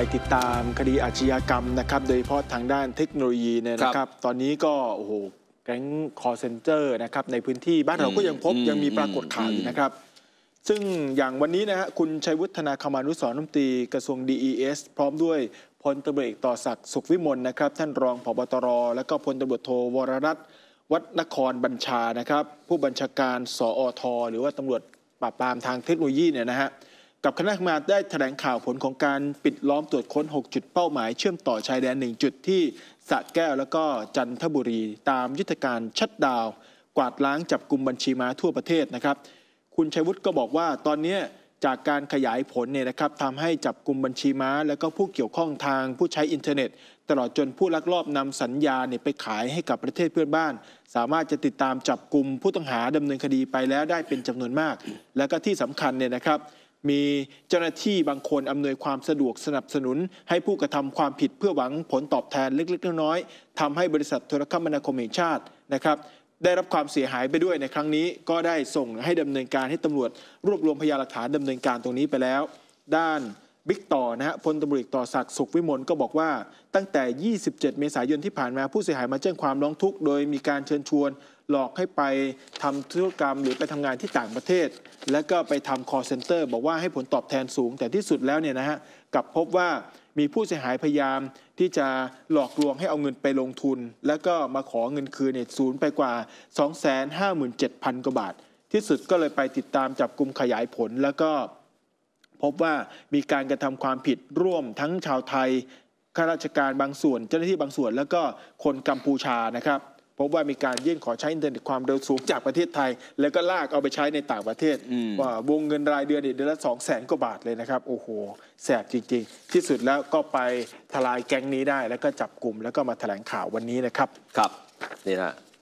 ไปติดตามคดีอาชญากรรมนะครับโดยเฉพาะทางด้านเทคโนโลยีเนี่ยนะครับ ตอนนี้ก็โอ้โหแก๊งคอร์เซนเตอร์นะครับในพื้นที่บ้านเราก็ยังพบ ยังมีปรากฏข่าวอยู่นะครับ ซึ่งอย่างวันนี้นะฮะคุณชัยวุฒนาคมานุสรน่มตีกระทรวง DES พร้อมด้วยพลตำรวจเอกต่อศักดิ์สุขวิมลนะครับท่านรองผบตร และก็พลตำรวจโทวรรัตน์วัดนครบัญชานะครับ ผู้บัญชาการสออทหรือว่าตำรวจปราบปรามทางเทคโนโลยีเนี่ยนะฮะกับคณะกรมการได้แถลงข่าวผลของการปิดล้อมตรวจค้น 6 จุดเป้าหมายเชื่อมต่อชายแดน 1 จุดที่สะแก้ว แล้วก็จันทบุรี ตามยุทธการชัดดาวกวาดล้างจับกลุ่มบัญชีม้าทั่วประเทศนะครับ คุณชัยวุฒิก็บอกว่าตอนนี้จากการขยายผลเนี่ยนะครับทำให้จับกลุ่มบัญชีม้า แล้วก็ผู้เกี่ยวข้องทางผู้ใช้อินเทอร์เน็ต ตลอดจนผู้ลักลอบนำสัญญาเนี่ยไปขายให้กับประเทศเพื่อนบ้าน สามารถจะติดตามจับกลุ่มผู้ต้องหาดำเนินคดีไปแล้วได้เป็นจำนวนมาก และก็ที่สำคัญเนี่ยนะครับมีเจ้าหน้าที่บางคนอำนวยความสะดวกสนับสนุนให้ผู้กระทำความผิดเพื่อหวังผลตอบแทนเล็กๆน้อยๆทำให้บริษัทโทรคมนาคมแห่งชาตินะครับได้รับความเสียหายไปด้วยในครั้งนี้ ก็ได้ส่งให้ดำเนินการให้ตำรวจรวบรวมพยานหลักฐานดำเนินการตรงนี้ไปแล้ว ด้านบิ๊กต่อนะฮะพลตำรวจต่อศักดิ์สุขวิมลก็บอกว่า ตั้งแต่ 27 เมษายนที่ผ่านมาผู้เสียหายมาแจ้งความร้องทุกข์โดยมีการเชิญชวนหลอกให้ไปทำธุรกรรมหรือไปทำงานที่ต่างประเทศ แล้วก็ไปทำร์เซนเตอร์บอกว่าให้ผลตอบแทนสูง แต่ที่สุดแล้วเนี่ยนะฮะกลับพบว่ามีผู้เสียหายพยายามที่จะหลอกลวงให้เอาเงินไปลงทุนแล้วก็มาขอเงินคืนเนี่ยสูญไปกว่า257,000กว่าบาทที่สุดก็เลยไปติดตามจับกลุ่มขยายผลแล้วก็ พบว่ามีการกระทำความผิดร่วมทั้งชาวไทยข้าราชการบางส่วนเจ้าหน้าที่บางส่วนแล้วก็คนกัมพูชานะครับพบว่ามีการยื่นขอใช้อินเทอร์เน็ตความเร็วสูงจากประเทศไทย แล้วก็ลากเอาไปใช้ในต่างประเทศว่า วงเงินรายเดือนเดือนละสองแสนกว่าบาทเลยนะครับโอ้โหแสบจริงๆ ที่สุดแล้วก็ไปทลายแก๊งนี้ได้แล้วก็จับกลุ่มแล้วก็มาแถลงข่าววันนี้นะครับครับนี่นะ